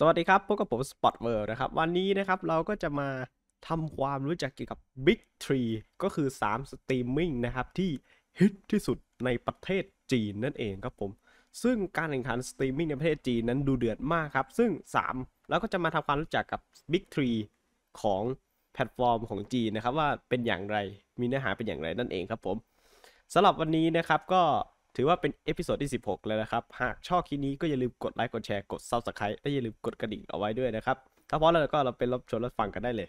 สวัสดีครับพบกับผมสปอตเวิร์นะครับวันนี้นะครับเราก็จะมาทำความรู้จักเกี่ยวกับ Big 3ก็คือ3สตรีมมิ่งนะครับที่ฮิตที่สุดในประเทศจีนนั่นเองครับผมซึ่งการแข่งขันสตรีมมิ่งในประเทศจีนนั้นดูเดือดมากครับซึ่ง 3เราก็จะมาทำความรู้จักกับ Big 3ของแพลตฟอร์มของจีนนะครับว่าเป็นอย่างไรมีเนื้อหาเป็นอย่างไรนั่นเองครับผมสำหรับวันนี้นะครับก็ถือว่าเป็นเอพิโซดที่ 16แล้วนะครับ หากชอบคลิปนี้ก็อย่าลืมกดไลค์ กดแชร์ กด s u b สไครต์และอย่าลืมกดกระดิ่งเอาไว้ด้วยนะครับถ้าพร้อมแล้วก็เราไปรับชมรับฟังกันได้เลย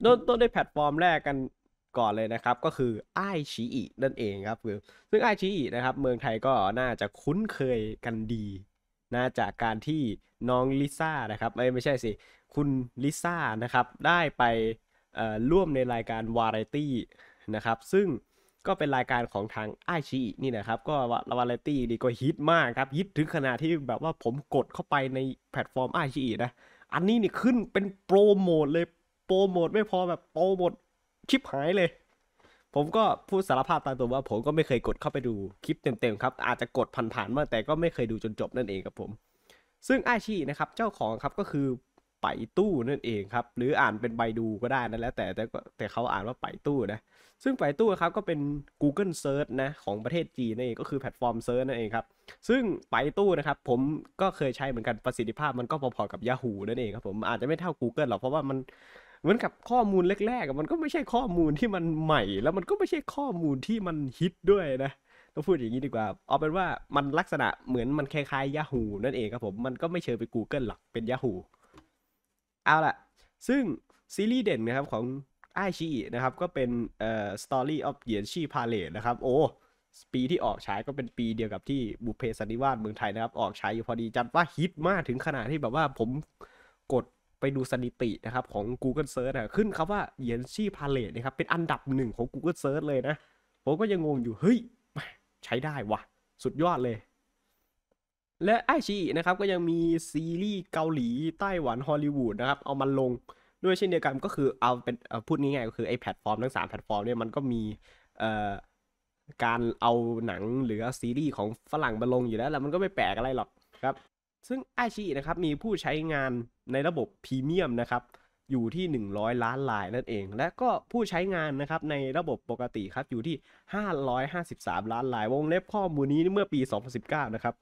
เริ่มต้นด้วยแพลตฟอร์มแรกกันก่อนเลยนะครับ ก็คือไอชีอีนั่นเองครับคือซึ่งไอชีอีนะครับเมืองไทยก็น่าจะคุ้นเคยกันดีนะจากการที่น้องลิซ่านะครับไม่ไม่ใช่สิคุณลิซ่านะครับ ได้ไปร่วมในรายการวาไรตี้นะครับ ซึ่งก็เป็นรายการของทางไอชีนี่นะครับ ก็วาไรตี้ดีก็ฮิตมากครับฮิตถึงขนาดที่แบบว่าผมกดเข้าไปในแพลตฟอร์มไอชีนะ อันนี้นี่ขึ้นเป็นโปรโมทเลย โปรโมทไม่พอแบบโปรโมทชิปหายเลย ผมก็พูดสารภาพตามตัวว่าผมก็ไม่เคยกดเข้าไปดู คลิปเต็มๆครับอาจจะกดผ่านๆมาแต่ก็ไม่เคยดูจนจบนั่นเองครับผมซึ่งไอชีนะครับเจ้าของครับก็คือไปตู้นั่นเองครับหรืออ่านเป็นไบดูก็ได้นั่นแหละแต่แต่แต่เขาอ่านว่าไปตู้นะซึ่งไปตู้ครับก็เป็น Google Search นะของประเทศจีนนั่นเองก็คือแพลตฟอร์มเซิร์ชนั่นเองครับซึ่งไปตู้นะครับผมก็เคยใช้เหมือนกันประสิทธิภาพมันก็พอๆ กับ Yahoo นั่นเองครับผมอาจจะไม่เท่า Google หรอกเพราะว่ามันเหมือนกับข้อมูลแรกๆมันก็ไม่ใช่ข้อมูลที่มันใหม่ แล้วมันก็ไม่ใช่ข้อมูลที่มันฮิตด้วยนะต้องพูดอย่างนี้ดีกว่าเอาเป็นว่ามันลักษณะเหมือนมันคล้ายๆ Yahoo นั่นเองครับผมมันก็ไม่เชิงเป Google หรอกเป็น Yahoo เอาละซึ่งซีรีส์เด่นนะครับของไอชีนะครับก็เป็น เอ่อสตอรี่ออฟเหยียนชีพาเลตนะครับ โอ้ปีที่ออกฉายก็เป็นปีเดียวกับที่บุเพสันนิวาสเมืองไทยนะครับออกฉายอยู่พอดีจัดว่าฮิตมากถึงขนาดที่แบบว่าผมกดไปดูสถิตินะครับของ Google Search นะขึ้นครับว่าเหยียนชีพาเลตนะครับเป็นอันดับหนึ่งของ Google Search เลยนะผมก็ยังงงอยู่เฮ้ยใช้ได้วะสุดยอดเลยและไอชีนะครับก็ยังมีซีรีส์เกาหลีไต้หวันฮอลลีวูดนะครับ เอามันลงด้วยเช่นเดียวกันก็คือเอาเป็นพูดง่ายๆก็คือไอแพลตฟอร์มทั้ง3แพลตฟอร์มเนี่ยมันก็มีการเอาหนังหรือซีรีส์ของฝรั่งมาลงอยู่แล้ว แล้วมันก็ไม่แปลกอะไรหรอกครับ ซึ่งไอชีนะครับมีผู้ใช้งานในระบบพรีเมียมนะครับ อยู่ที่ 100 ล้านลายนั่นเอง และก็ผู้ใช้งานนะครับในระบบปกติครับอยู่ที่ 553 ล้านลายวงเล็บข้อมูลนี้เมื่อปี 2019นะครับ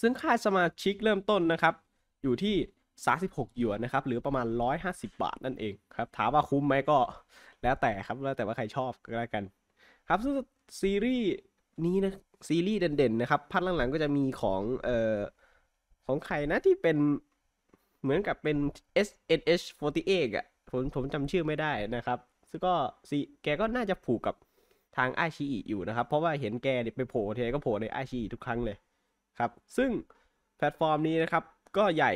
ซึ่งค่าสมาชิกเริ่มต้นนะครับ อยู่ที่ 36 หยวนนะครับ หรือประมาณ 150 บาทนั่นเองครับ ถามว่าคุ้มไหมก็แล้วแต่ครับแล้วแต่ว่าใครชอบก็แล้วกัน ครับซึ่งซีรีส์นี้นะ ซีรีส์เด่นๆ นะครับ พัดหลังๆ ก็จะมีของเอ่อของใครนะ ที่เป็นเหมือนกับเป็น SNH 48อ่ะผมผมจำชื่อไม่ได้นะครับ ซึ่งก็ซีแกก็น่าจะผูกกับทางไอชีอยู่นะครับเพราะว่าเห็นแกเนี่ยไปโผล่ทีก็โผล่ในไอชีทุกครั้งเลยครับ ซึ่งแพลตฟอร์มนี้นะครับ ก็ใหญ่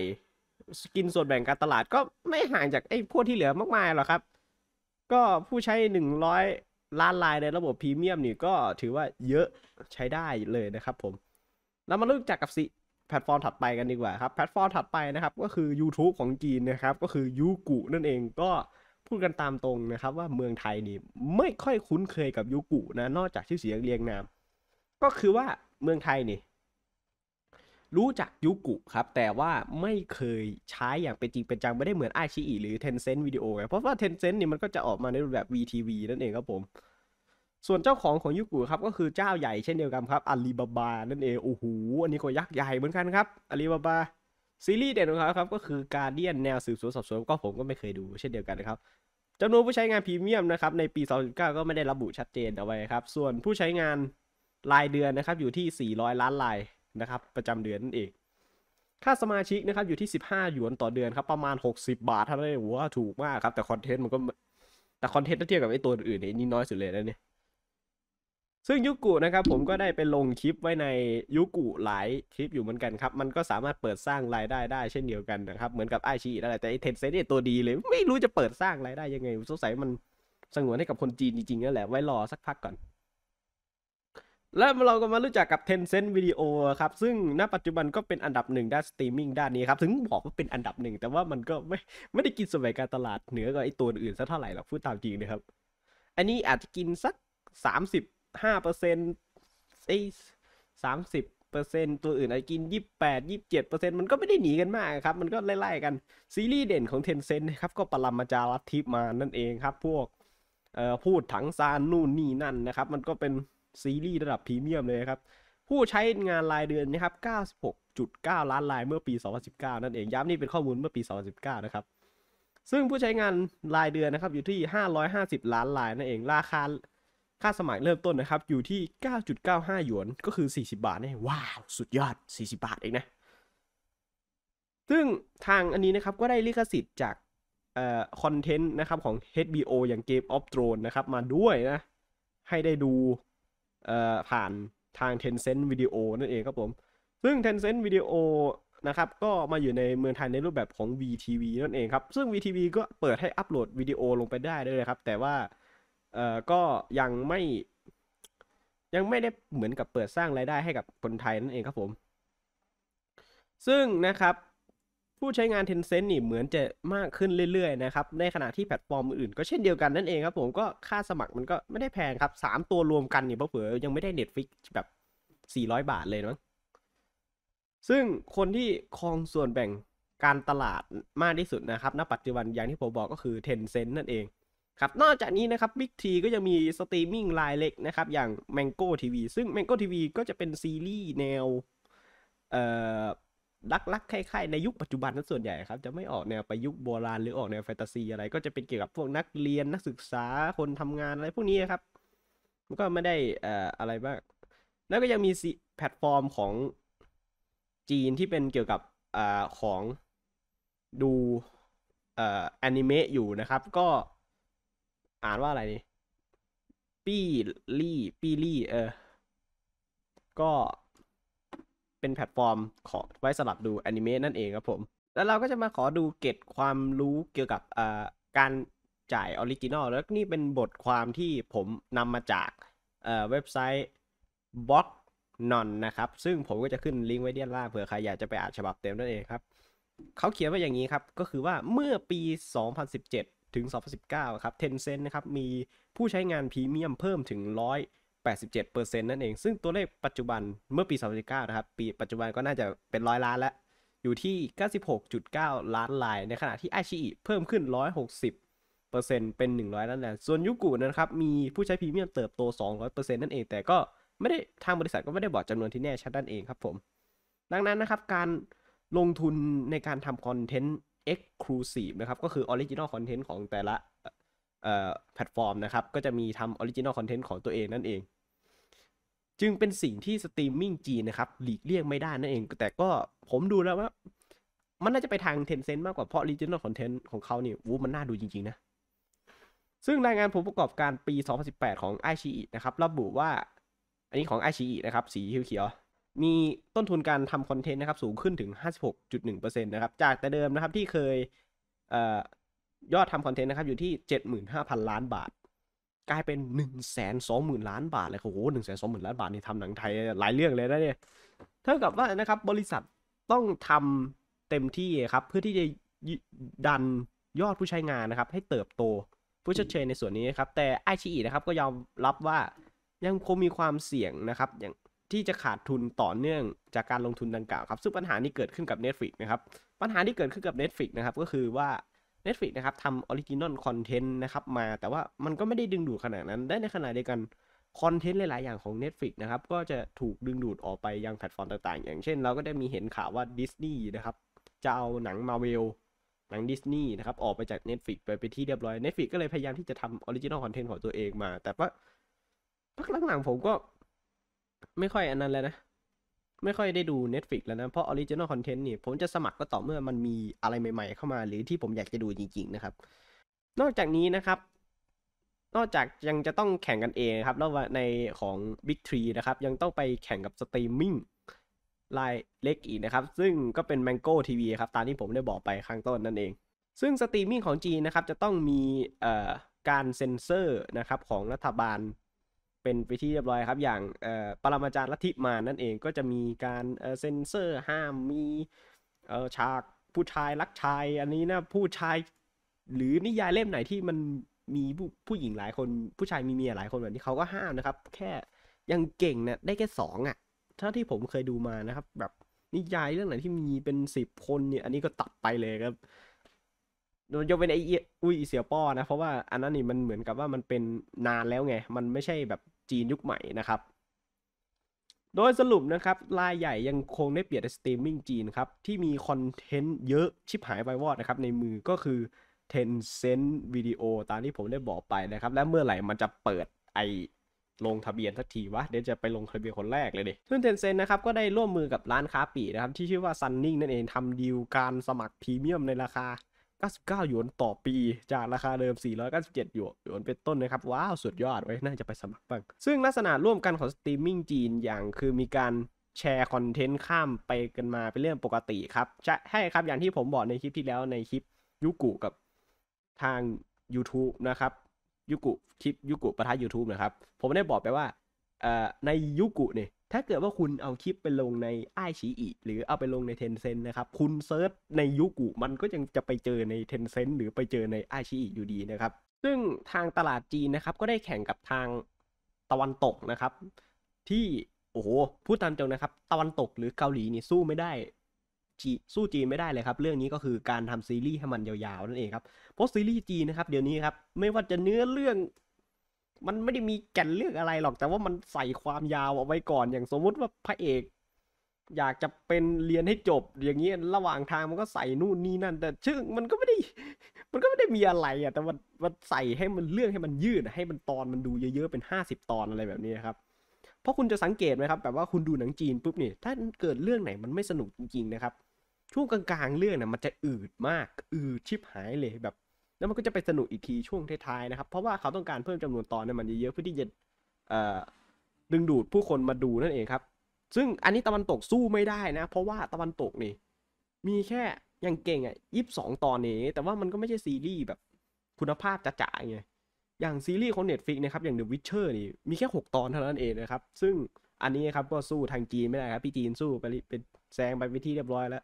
กินส่วนแบ่งการตลาด ก็ไม่ห่างจากไอ้พวกที่เหลือมากมายหรอกครับ ก็ผู้ใช้ 100 ล้านรายในระบบพรีเมียมนี่ ก็ถือว่าเยอะใช้ได้เลยนะครับผม แล้วมาลูกจากกับสิ แพลตฟอร์มถัดไปกันดีกว่าครับ แพลตฟอร์มถัดไปนะครับก็คือ YouTube ของจีนนะครับ ก็คือยูกุนั่นเองก็พูดกันตามตรงนะครับว่าเมืองไทยนี่ไม่ค่อยคุ้นเคยกับยูกุนะนอกจากชื่อเสียงเรียงนาม ก็คือว่าเมืองไทยนี่รู้จักยุกุครับ แต่ว่าไม่เคยใช้อย่างเป็นจริงเป็นจัง ไม่ได้เหมือนไอชิอิหรือ Tencent Video เพราะว่า Tencent เนี่มันก็จะออกมาในรูปแบบ VTV นั่นเองครับผม ส่วนเจ้าของของยุกุครับ ก็คือเจ้าใหญ่เช่นเดียวกันครับอาลีบาบานั่นเองโอ้โหอันนี้ก็ยักษ์ใหญ่เหมือนกันครับอาลีบาบาซีรีส์เด่นของเขาครับ ก็คือการเดียนแนวสืบสวนสอบสวนก็ผมก็ไม่เคยดู เช่นเดียวกันครับจำนวนผู้ใช้งานพรีเมียมนะครับในปี2019ก็ไม่ได้ระบุชัดเจนเอาไว้ครับส่วนผู้ใช้งานรายเดือนนะครับอยู่ที่ 400 ล้านรายนะครับ ประจำเดือนนั่นเอง ค่าสมาชิกนะครับอยู่ที่ 15 หยวนต่อเดือนครับ ประมาณ 60 บาทเท่านั้นเองว่าถูกมากครับ แต่คอนเทนต์มันก็แต่คอนเทนต์ถ้าเทียบกับไอ้ตัวอื่นนี่นีน้อยสุดเลยนะเนี่ย ซึ่งยุกุนะครับผมก็ได้ไปลงคลิปไว้ในยุกุหลายคลิปอยู่เหมือนกันครับ มันก็สามารถเปิดสร้างรายได้ ได้เช่นเดียวกันนะครับ เหมือนกับไอชีอะไรแต่ไอเทนเซเนี่ยตัวดีเลย ไม่รู้จะเปิดสร้างรายได้ยังไงสงสัยมันสงวนให้กับคนจีนจริงๆนั่นแหละไว้รอสักพักก่อนและเราก็มารู้จักกับ Tencent Video ครับซึ่งณปัจจุบันก็เป็นอันดับหนึ่งด้านสตรีมมิ่งด้านนี้ครับถึงบอกว่าเป็นอันดับหนึ่ง แต่ว่ามันก็ไม่ไม่ได้กินส่วนแบ่งการตลาดเหนือกว่าไอตัวอื่นสักเท่าไหร่หรอก พูดตามจริงนะครับ อันนี้อาจจะกินสัก 35เปอร์เซ็นต์ไอสามสิบเปอร์เซ็นต์ตัวอื่นอาจจะกิน 28 27เปอร์เซ็นต์มันก็ไม่ได้หนีกันมากครับ มันก็ไล่ๆกันซีรีส์เด่นของ t e n เซ n t นะครับก็ปรมาจารัทิพมานั่นเองครับพวกเอ่อพูดถังซานนู่นนี่นั่นนะครับ มันก็เป็นซีรีส์ระดับพรีเมียมเลยครับ ผู้ใช้งานรายเดือนนะครับ96.9 ล้านรายเมื่อปี 2019นั่นเอง ย้ำนี่เป็นข้อมูลเมื่อปี 2019นะครับ ซึ่งผู้ใช้งานรายเดือนนะครับอยู่ที่ 550 ล้านรายนั่นเอง ราคาค่าสมัครเริ่มต้นนะครับอยู่ที่ 9.95 หยวน ก็คือ 40 บาทนี่ว้าว สุดยอด40 บาท เองนะ ซึ่งทางอันนี้นะครับก็ได้ลิขสิทธิ์จากคอนเทนต์นะครับของ HBO อย่าง Game of Thrones นะครับมาด้วยนะ ให้ได้ดูผ่านทาง Tencent Video นั่นเองครับผม ซึ่ง Tencent Video นะครับ ก็มาอยู่ในเมืองไทยในรูปแบบของ VTV นั่นเองครับ ซึ่ง VTV ก็เปิดให้อัปโหลดวิดีโอลงไปได้ด้วยครับ แต่ว่าเอ่อก็ยังไม่ ยังไม่ได้เหมือนกับเปิดสร้างรายได้ให้กับคนไทย นั่นเองครับผม ซึ่งนะครับผู้ใช้งาน Tencent นี่เหมือนจะมากขึ้นเรื่อย ๆ นะครับ ในขณะที่แพลตฟอร์มอื่น ก็เช่นเดียวกันนั่นเองครับผมก็ค่าสมัครมันก็ไม่ได้แพงครับ 3 ตัวรวมกันเนี่ยเผื่อยังไม่ได้ Netflix แบบ 400 บาทเลยนะซึ่งคนที่ครองส่วนแบ่งการตลาดมากที่สุดนะครับ ณปัจจุบันอย่างที่ผมบอกก็คือ Tencent นั่นเองครับ นอกจากนี้นะครับ Big T ก็ยังมีสตรีมมิ่งรายเล็กนะครับอย่าง Mango TV ซึ่ง Mango TV ก็จะเป็นซีรีส์แนวเอ่อลักๆคล้ายๆ ในยุคปัจจุบันนั้นส่วนใหญ่ครับจะไม่ออกแนวประยุกต์โบราณ หรือออกแนวแฟนตาซีอะไร ก็จะเป็นเกี่ยวกับพวกนักเรียนนักศึกษาคนทำงานอะไรพวกนี้ครับมันก็ไม่ได้อ่าอะไรมาก แล้วก็ยังมี แพลตฟอร์มของจีนที่เป็นเกี่ยวกับอ่าของดูอ่าแอนิเมะอยู่นะครับ ก็ อ่านว่าอะไรนี่ปี้ลี่ ปี้ลี่ เออ ก็เป็นแพลตฟอร์มขอไว้สลับดูแอนิเมะนั่นเองครับผม แล้วเราก็จะมาขอดูเกตความรู้เกี่ยวกับการจ่ายออริจินอลแล้วนี่เป็นบทความที่ผมนำมาจากเว็บไซต์บล็อกนอนนะครับ ซึ่งผมก็จะขึ้นลิงก์ไว้ด้านล่างเผื่อใครอยากจะไปอ่านฉบับเต็มนั่นเองครับเขาเขียนว่าอย่างนี้ครับ ก็คือว่าเมื่อปี 2017 ถึง 2019 ครับ Tencent นะครับมีผู้ใช้งานพรีเมียมเพิ่มถึง87%นั่นเอง ซึ่งตัวเลขปัจจุบันเมื่อปี2019นะครับ ปีปัจจุบันก็น่าจะเป็นร้อยล้านแล้ว อยู่ที่ 96.9 ล้านลาย ในขณะที่ไอชีอิเพิ่มขึ้น 160 เปอร์เซ็นต์เป็น 100 ล้านแลยส่วนยุกุนะครับ มีผู้ใช้พรีเมียมเติบโต 200เปอร์เซ็นต์นั่นเอง แต่ก็ไม่ได้ทางบริษัทก็ไม่ได้บอกจำนวนที่แน่ชัดนั่นเองครับผม ดังนั้นนะครับ การลงทุนในการทำคอนเทนต์ Exclusive นะครับ ก็คือ Original Content ของแต่ละแพลตฟอร์มนะครับก็จะมีทำริจินอลคอนเทนต์ของตัวเองนั่นเองจึงเป็นสิ่งที่สตรีมมิ่งจีนนะครับหลีกเลี่ยงไม่ได้นั่นเอง แต่ก็ผมดูแล้วว่า มันน่าจะไปทางเทนเซนต์มากกว่าเพราะ regional content ของเขาเนี่ยวูมันน่าดูจริง ๆ นะ ซึ่งรายงานผลประกอบการปี 2018 ของไอชีนะครับระบุว่าอันนี้ของไอชีนะครับสีเขียว มีต้นทุนการทำคอนเทนต์นะครับสูงขึ้นถึง 56.1%นะครับจากแต่เดิมนะครับที่เคยยอดทำคอนเทนต์นะครับอยู่ที่ 75,000 ล้านบาทกลายเป็น1นึ่งแสนสองหมื่นล้านบาท เลย โอ้โหหนึ่งแสนสองหมื่นล้านบาท นี่ทำหนังไทยหลายเรื่องเลยนะเนี่ยเท่ากับว่านะครับ บริษัทต้องทำเต็มที่ครับ เพื่อที่จะดันยอดผู้ใช้งานนะครับให้เติบโต ผู้ชดเชยในส่วนนี้ครับ แต่ไอชีนะครับก็ยอมรับว่ายังคงมีความเสี่ยงนะครับอย่างที่จะขาดทุนต่อเนื่องจากการลงทุนดังกล่าวครับ ซึ่งปัญหานี้เกิดขึ้นกับ Netflix นะครับ ปัญหาที่เกิดขึ้นกับ Netflix นะครับก็คือว่า Netflix นะครับทำออริจินอลคอนเทนต์นะครับมา แต่ว่ามันก็ไม่ได้ดึงดูดขนาดนั้น ได้ในขณะเดียวกันคอนเทนต์หลาย ๆอย่างของ Netflix นะครับก็จะถูกดึงดูดออกไปยังแพลตฟอร์มต่างๆ อย่างเช่น เราก็ได้มีเห็นข่าวว่า Disney นะครับจะเอาหนังมาเวลหนังดิสนีย์นะครับออกไปจาก Netflix ไปไปที่เรียบร้อย Netflix ก็เลยพยายามที่จะทำออริจินอลคอนเทนต์ของตัวเองมา แต่ว่าพักหลังๆผมก็ไม่ค่อยอันนั้นแล้วนะไม่ค่อยได้ดู Netflix แล้วนะ เพราะ Original Content นี่ผมจะสมัครก็ต่อเมื่อมันมีอะไรใหม่ๆเข้ามา หรือที่ผมอยากจะดูจริงๆนะครับ นอกจากนี้นะครับ นอกจากยังจะต้องแข่งกันเองครับ แล้วในของ Big e นะครับยังต้องไปแข่งกับสตรีมมิ่งรายเล็กอีกนะครับ ซึ่งก็เป็น Mango TV ครับตามที่ผมได้บอกไปข้างต้นนั่นเอง ซึ่งสตรีมมิ่งของจีนนะครับจะต้องมีการเซ็นเซอร์นะครับของรัฐบาลเป็นไปที่เรียบร้อยครับอย่างปรมาจารย์ลัทธิมานั่นเองก็จะมีการเซ็นเซอร์ ห้ามมีฉากผู้ชายรักชาย อันนี้นะผู้ชายหรือนิยายเล่มไหนที่มันมีผู้ผู้หญิงหลายคน ผู้ชายมีเมียหลายคนแบบนี้เขาก็ห้ามนะครับแค่ยังเก่งเนะได้แค่สองอ่ะเท่าที่ผมเคยดูมานะครับแบบนิยายเรื่องไหนที่มีเป็นสิบคนเนี่ยอันนี้ก็ตัดไปเลยครับนยกเป็นไอ้อุ้ยเสียป้อนะ เพราะว่าอันนั้นนี่มันเหมือนกับว่ามันเป็นนานแล้วไง มันไม่ใช่แบบจีนยุคใหม่นะครับ โดยสรุปนะครับรายใหญ่ยังคงได้เปรียบสตรีมมิ่งจีนครับที่มีคอนเทนต์เยอะชิบหายไปวอดนะครับในมือก็คือน e n c e n t ิดีโอตามที่ผมได้บอกไปนะครับ และเมื่อไหร่มันจะเปิดไอลงทะเบียนสักทีวะ เดี๋ยวจะไปลงทะเบียนคนแรกเลยดิซึ่งเทนเซ็นนะครับก็ได้ร่วมมือกับร้านค้าปีนะครับที่ชื่อว่าซันนิ่งนั่นเองทำดีลการสมัครพรีเมียมในราคา499หยวนต่อปี จากราคาเดิม 497หยวนหยวนเป็นต้นนะครับ ว้าว สุดยอดไว้น่าจะไปสมัคร บ้าง ซึ่ง ลักษณะ ร่วมกันของ สตรีมมิ่ง จีน อย่างคือมีการ แชร์ คอนเทนต์ ข้ามไปกันมา เป็นเรื่องปกติ ครับ จะให้ครับ อย่างที่ผมบอกใน คลิปที่แล้ว ในคลิปยุกุกับทาง YouTube นะครับยุกุ คลิปยุกุประทะ YouTube นะครับ ผมได้บอกไปว่า ในยุกุ เนี่ยถ้าเกิดว่าคุณเอาคลิปไปลงในไอชีอีหรือเอาไปลงในเทนเซ็นนะครับ คุณเซิร์ชในยูกุมันก็ยังจะไปเจอในเทนเซ็นหรือไปเจอในไอชีอีอยู่ดีนะครับ ซึ่งทางตลาดจีนนะครับ ก็ได้แข่งกับทางตะวันตกนะครับ ที่โอ้โห พูดตามตรงนะครับ ตะวันตกหรือเกาหลีนี่สู้ไม่ได้สู้จีนไม่ได้เลยครับ เรื่องนี้ก็คือการทำซีรีส์ให้มันยาวๆนั่นเองครับเพราะซีรีส์จีนนะครับเดี๋ยวนี้ครับไม่ว่าจะเนื้อเรื่องมันไม่ได้มีแก่นเลือกอะไรหรอก แต่ว่ามันใส่ความยาวเอาไว้ก่อน อย่างสมมุติว่าพระเอก อยากจะเป็นเรียนให้จบอย่างเงี้ยระหว่างทางมันก็ใส่นู่นนี่นั่น แต่ชื่อมันก็ไม่ได้ มันก็ไม่ได้มีอะไรอ่ะ แต่ว่ามันใส่ให้มันเรื่องให้มันยืด ให้มันตอนมันดูเยอะ ๆ เป็นห้าสิบตอนอะไรแบบนี้ครับ เพราะคุณจะสังเกตไหมครับ แบบว่าคุณดูหนังจีนปุ๊บนี่ ถ้าเกิดเรื่องไหนมันไม่สนุกจริงๆนะครับ ช่วงกลางๆเรื่องนี่ะมันจะอืดมาก อืดชิบหายเลยแบบแล้วมันก็จะไปสนุกอีกทีช่วงท้ายๆนะครับ เพราะว่าเขาต้องการเพิ่มจำนวนตอนเนี่ยมันเยอะๆ เพื่อที่จะดึงดูดผู้คนมาดูนั่นเองครับ ซึ่งอันนี้ตะวันตกสู้ไม่ได้นะ เพราะว่าตะวันตกนี่ มีแค่ยังเก่งอ่ะยีิบสองตอนนี้ แต่ว่ามันก็ไม่ใช่ซีรีส์แบบ คุณภาพจ๋าๆไงอย่างซีรีส์ของ Netflix นะครับอย่าง The Witcher นี่มีแค่ 6 ตอนเท่านั้นเองนะครับซึ่งอันนี้ครับก็สู้ทางจีนไม่ได้ครับพี่จีนสู้ไปเป็นแซงไปไปที่เรียบร้อยแล้ว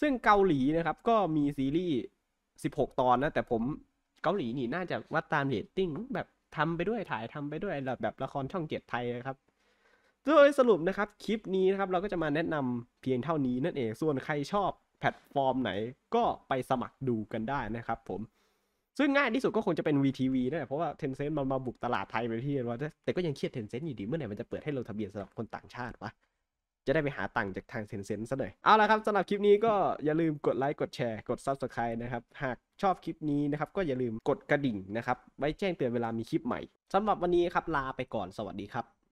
ซึ่งเกาหลีนะครับก็มีซีรีส์สิบหกตอนนะแต่ผมเกาหลีนี่น่าจะวัดตามเรตติ้งแบบทำไปด้วยถ่ายทำไปด้วยแบบละครช่องเจ็ดไทยนะครับโดยสรุปนะครับ คลิปนี้นะครับเราก็จะมาแนะนำเพียงเท่านี้นั่นเอง ส่วนใครชอบแพลตฟอร์มไหนก็ไปสมัครดูกันได้นะครับผมซึ่งง่ายที่สุดก็คงจะเป็น VTV นั่นแหละเพราะว่า t e n c น n t มันมาบุกตลาดไทยไปที่เราแต่ก็ยังเครียด t e n c น n t อยู่ดี เมื่อไหร่มันจะเปิดให้ลงทะเบียนสำหรับคนต่างชาติวะจะได้ไปหาตังค์จากทางเซนเซนซะหน่อย เอาละครับสำหรับคลิปนี้ก็อย่าลืมกดไลค์กดแชร์กด Subscribe นะครับ หากชอบคลิปนี้นะครับ ก็อย่าลืมกดกระดิ่งนะครับ ไว้แจ้งเตือนเวลามีคลิปใหม่สำหรับวันนี้ครับ ลาไปก่อนสวัสดีครับ